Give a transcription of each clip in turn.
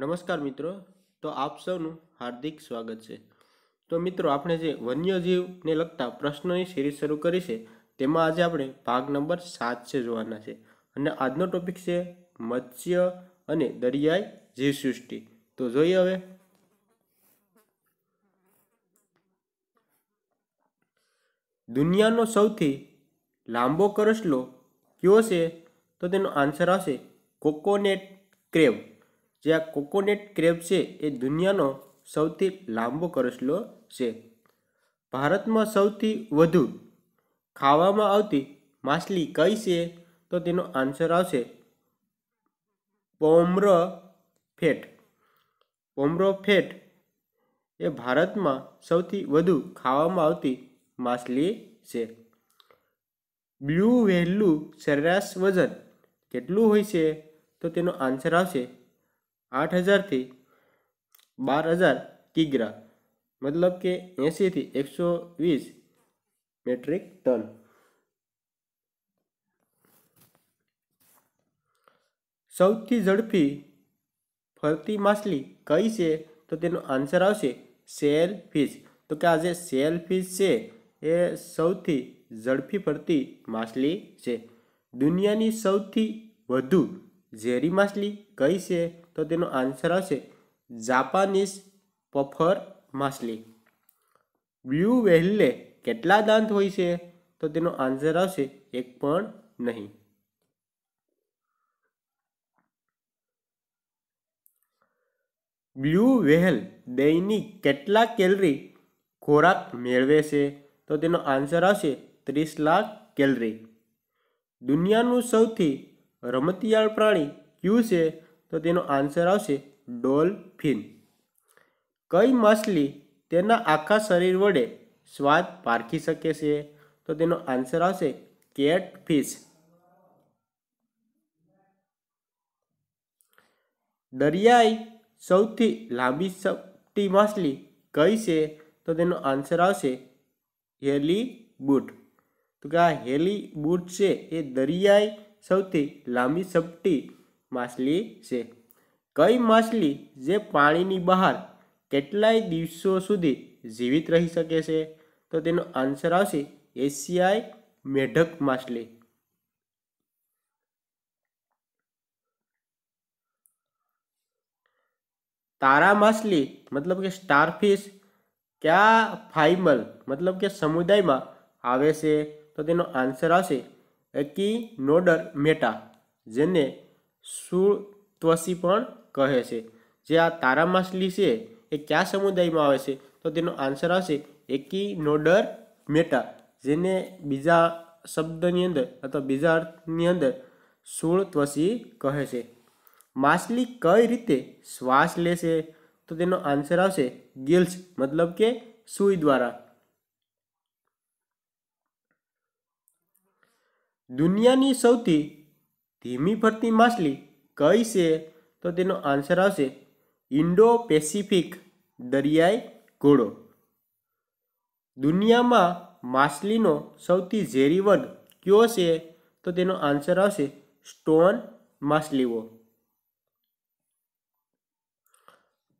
નમસ્કાર મિત્રો તો આપ સૌનું હાર્દિક સ્વાગત છે તો મિત્રો આપણે જે વન્યજીવને લગતા પ્રશ્નોની સિરીઝ શરૂ કરી છે તેમાં આજે આપણે ભાગ નંબર સાત છે જોવાના છે અને આજનો ટોપિક છે મત્સ્ય અને દરિયાઈ જીવસૃષ્ટિ તો જોઈએ હવે દુનિયાનો સૌથી લાંબો કરસલો કયો છે તો તેનો આન્સર આવશે કોકોનેટ ક્રેવ જે આ કોકોનેટ ક્રેબ છે એ દુનિયાનો સૌથી લાંબો કરસલો છે ભારતમાં સૌથી વધુ ખાવામાં આવતી માછલી કઈ છે તો તેનો આન્સર આવશે પોમ્ર ફેટ પોમ્રો ફેટ એ ભારતમાં સૌથી વધુ ખાવામાં આવતી માછલી છે બ્લુ વહેલું સરેરાશ વજન કેટલું હોય છે તો તેનો આન્સર આવશે આઠ હજારથી બાર હજાર કિગ્રા મતલબ કે એંશીથી એકસો વીસ મેટ્રિક ટન સૌથી ઝડપી ફરતી માછલી કઈ છે તો તેનો આન્સર આવશે સેલ ફિશ તો કે આ જે સેલ ફિશ છે એ સૌથી ઝડપી ફરતી માછલી છે દુનિયાની સૌથી વધુ ઝેરી માછલી કઈ છે તો તેનો આન્સર આવશે જાપાનીઝ પફર માછલી બ્લુ વ્હેલને કેટલા દાંત હોય છે તો તેનો આન્સર આવશે એક પણ નહીં બ્લુ વ્હેલ દૈનિક કેટલા કેલરી ખોરાક મેળવે છે તો તેનો આન્સર આવશે ત્રીસ લાખ કેલરી દુનિયાનું સૌથી રમતિયાળ પ્રાણી ક્યુ છે તો તેનો આન્સર આવશે ડોલફિન કઈ માછલી તેના આખા શરીર વડે સ્વાદ પારખી શકે છે તો તેનો આન્સર આવશે કેટ ફિશ દરિયાઈ સૌથી લાંબી સપટી માછલી કઈ છે તો તેનો આન્સર આવશે હેલી બુટ તો કે આ હેલી બુટ છે એ દરિયાઈ સૌથી લાંબી સપટી માછલી છે કઈ માછલી જે પાણીની બહાર કેટલાય દિવસો સુધી જીવિત રહી શકે છે તો તેનો આન્સર આવશે એશિયાઈ મેઢક માછલી તારા માછલી મતલબ કે સ્ટારફિશ ક્યાં ફાઇમલ મતલબ કે સમુદાયમાં આવે છે તો તેનો આન્સર આવશે એક્વિનોડર મેટા જેને સુળ સુત્વસી પણ કહે છે જે આ તારા માછલી છે એ કયા સમુદાયમાં આવે છે તો તેનો આન્સર આવશે એક્વિનોડર મેટા જેને બીજા શબ્દની અંદર અથવા બીજા અર્થની અંદર સુળ સુળત્વસી કહે છે માછલી કઈ રીતે શ્વાસ લેશે તો તેનો આન્સર આવશે ગિલ્સ મતલબ કે સુઈ દ્વારા દુનિયાની સૌથી ધીમી ફરતી માછલી કઈ છે તો તેનો આન્સર આવશે ઇન્ડો પેસિફિક દરિયાઈ ઘોડો દુનિયામાં માછલીનો સૌથી ઝેરી વર્ગ કયો છે તો તેનો આન્સર આવશે સ્ટોન માછલીઓ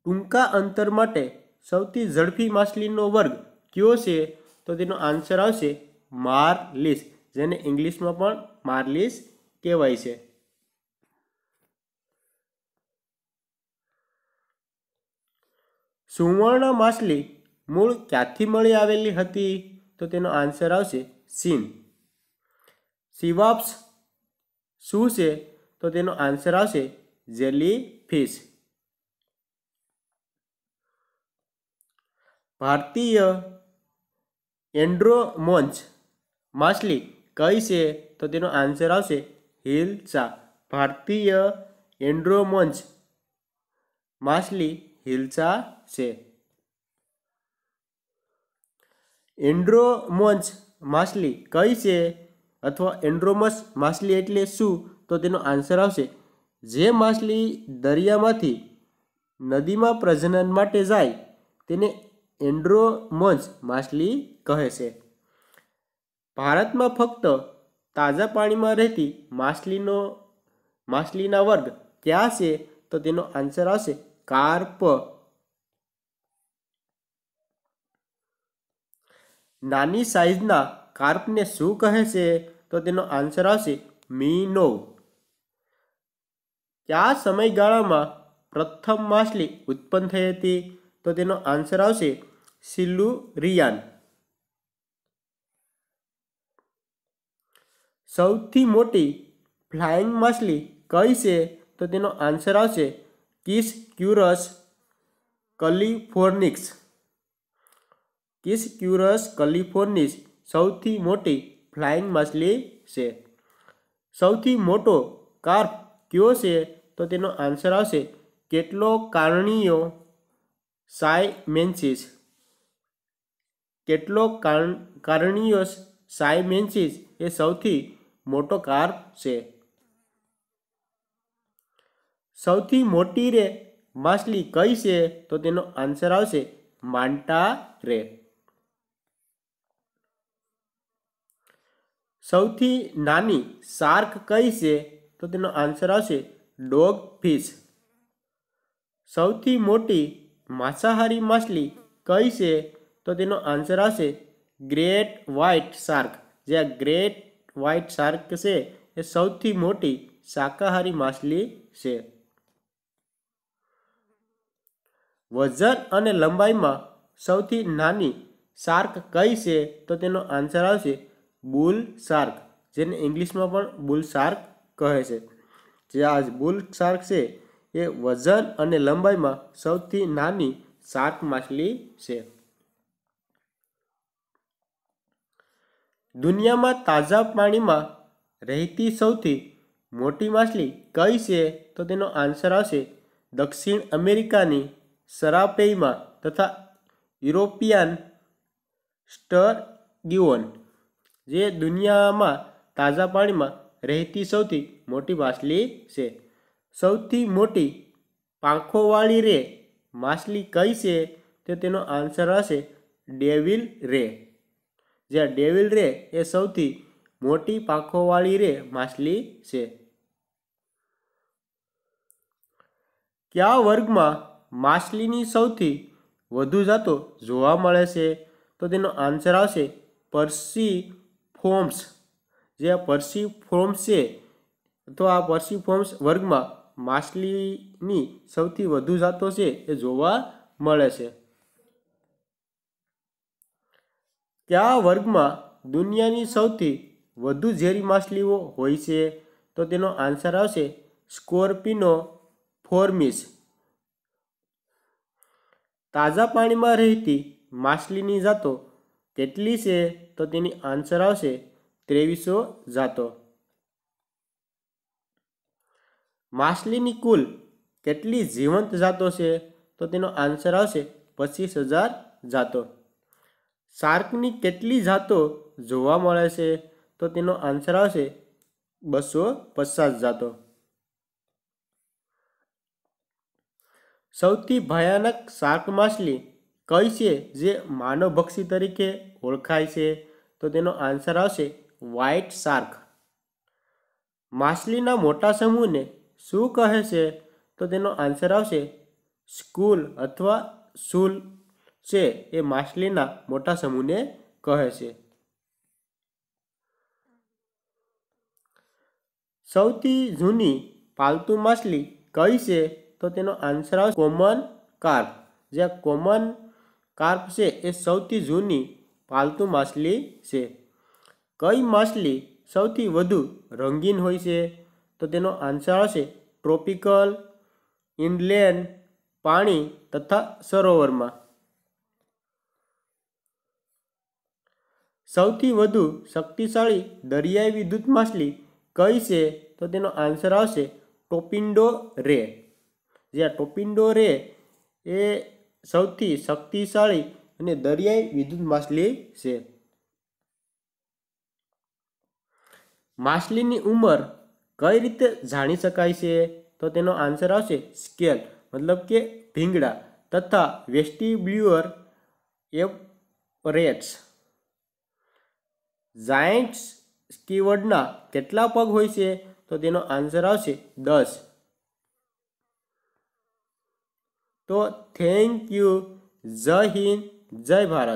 ટૂંકા અંતર માટે સૌથી ઝડપી માછલીનો વર્ગ કયો છે તો તેનો આન્સર આવશે માર લીસ જેને ઇંગ્લિશમાં પણ માર્લિસ કહેવાય છે સુવર્ણ માછલી મૂળ ક્યાંથી મળી આવેલી હતી તો તેનો આન્સર આવશે સીન સિવાપ્સ શું છે તો તેનો આન્સર આવશે જેલી ફિશ ભારતીય એન્ડ્રોમોન્સ માછલી કઈ છે તો તેનો આન્સર આવશે હિલચા ભારતીય એન્ડ્રોમોન્સ માછલી હિલચા છે એન્ડ્રોમોન્સ માછલી કઈ છે અથવા એન્ડ્રોમસ માછલી એટલે શું તો તેનો આન્સર આવશે જે માછલી દરિયામાંથી નદીમાં પ્રજનન માટે જાય તેને એન્ડ્રોમોન્સ માછલી કહે છે ભારતમાં ફક્ત તાજા પાણીમાં રહેતી માછલીનો માછલીના વર્ગ ક્યાં છે તો તેનો આન્સર આવશે કાર્પ નાની સાઇઝના કાર્પને શું કહે છે તો તેનો આન્સર આવશે મીનો કયા સમયગાળામાં પ્રથમ માછલી ઉત્પન્ન થઈ હતી તો તેનો આન્સર આવશે સિલુરિયાન સૌથી મોટી ફ્લાઇંગ માછલી કઈ છે તો તેનો આન્સર આવશે કિસ ક્યુરસ કલિફોર્નિક્સ કિસ ક્યુરસ કલિફોર્નિસ સૌથી મોટી ફ્લાઇંગ માછલી છે સૌથી મોટો કાર્પ કયો છે તો તેનો આન્સર આવશે કેટલો કારણીયો સાયમેન્સિસ કેટલો કારણીયો સાયમેન્સિસ એ સૌથી મોટો કાર્પ છે સૌથી મોટી રે માછલી કઈ છે તો તેનો આન્સર આવશે માન્ટા રે સૌથી નાની શાર્ક કઈ છે તો તેનો આન્સર આવશે ડોગ ફિશ સૌથી મોટી માંસાહારી માછલી કઈ છે તો તેનો આન્સર આવશે ગ્રેટ વ્હાઇટ શાર્ક જે ગ્રેટ વ્હાઇટ શાર્ક છે એ સૌથી મોટી શાકાહારી માછલી છે વજન અને લંબાઈમાં સૌથી નાની શાર્ક કઈ છે તો તેનો આન્સર આવશે બુલ શાર્ક જેને ઇંગ્લિશમાં પણ બુલ શાર્ક કહે છે જે આ બુલ શાર્ક છે એ વજન અને લંબાઈમાં સૌથી નાની શાર્ક માછલી છે દુનિયામાં તાજા પાણીમાં રહેતી સૌથી મોટી માછલી કઈ છે તો તેનો આન્સર આવશે દક્ષિણ અમેરિકાની સરાપેઈમાં તથા યુરોપિયન સ્ટર સ્ટરગિઓન જે દુનિયામાં તાજા પાણીમાં રહેતી સૌથી મોટી માછલી છે સૌથી મોટી પાંખોવાળી રે માછલી કઈ છે તો તેનો આન્સર હશે ડેવિલ રે જ્યાં ડેવિલ રે એ સૌથી મોટી પાંખોવાળી રે માછલી છે કયા વર્ગમાં માછલીની સૌથી વધુ જાતો જોવા મળે છે તો તેનો આન્સર આવશે પર્સી ફોમ્સ જે પર્સી ફોમ્સ છે અથવા આ પર્સી ફોમ્સ વર્ગમાં માછલીની સૌથી વધુ જાતો છે એ જોવા મળે છે કયા વર્ગમાં દુનિયાની સૌથી વધુ ઝેરી માછલીઓ હોય છે તો તેનો આન્સર આવશે સ્કોર્પિનો ફોર્મિસ તાજા પાણીમાં રહેતી માછલીની જાતો કેટલી છે તો તેની આન્સર આવશે ત્રેવીસો જાતો માછલીની કુલ કેટલી જીવંત જાતો છે તો તેનો આન્સર આવશે પચીસ હજાર જાતો શાર્કની કેટલી જાતો જોવા મળે છે તો તેનો આન્સર આવશે બસો પચાસ જાતો સૌથી ભયાનક શાર્ક માછલી કઈ છે જે માનવભક્ષી તરીકે ઓળખાય છે તો તેનો આન્સર આવશે વ્હાઇટ શાર્ક માછલીના મોટા સમૂહને શું કહે છે તો તેનો આન્સર આવશે સ્કૂલ અથવા સુલ છે એ માછલીના મોટા સમૂહને કહે છે સૌથી જૂની પાલતુ માછલી કઈ છે તો તેનો આન્સર આવશે કોમન કાર્પ જે કોમન કાર્પ છે એ સૌથી જૂની પાલતુ માછલી છે કઈ માછલી સૌથી વધુ રંગીન હોય છે તો તેનો આન્સર આવશે ટ્રોપિકલ ઇનલેન્ડ પાણી તથા સરોવરમાં સૌથી વધુ શક્તિશાળી દરિયાઈ વિદ્યુત માછલી કઈ છે તો તેનો આન્સર આવશે ટોપિન્ડો રે જે આ ટોપિન્ડો રે એ સૌથી શક્તિશાળી અને દરિયાઈ વિદ્યુત માછલી છે માછલીની ઉંમર કઈ રીતે જાણી શકાય છે તો તેનો આન્સર આવશે સ્કેલ મતલબ કે ભીંગડા તથા વેસ્ટિબ્યુઅર એપરેટ્સ જાયન્ટ્સ સ્કીવર્ડના કેટલા પગ હોય છે તો તેનો આન્સર આવશે દસ તો થેન્ક યુ જય હિન્દ જય ભારત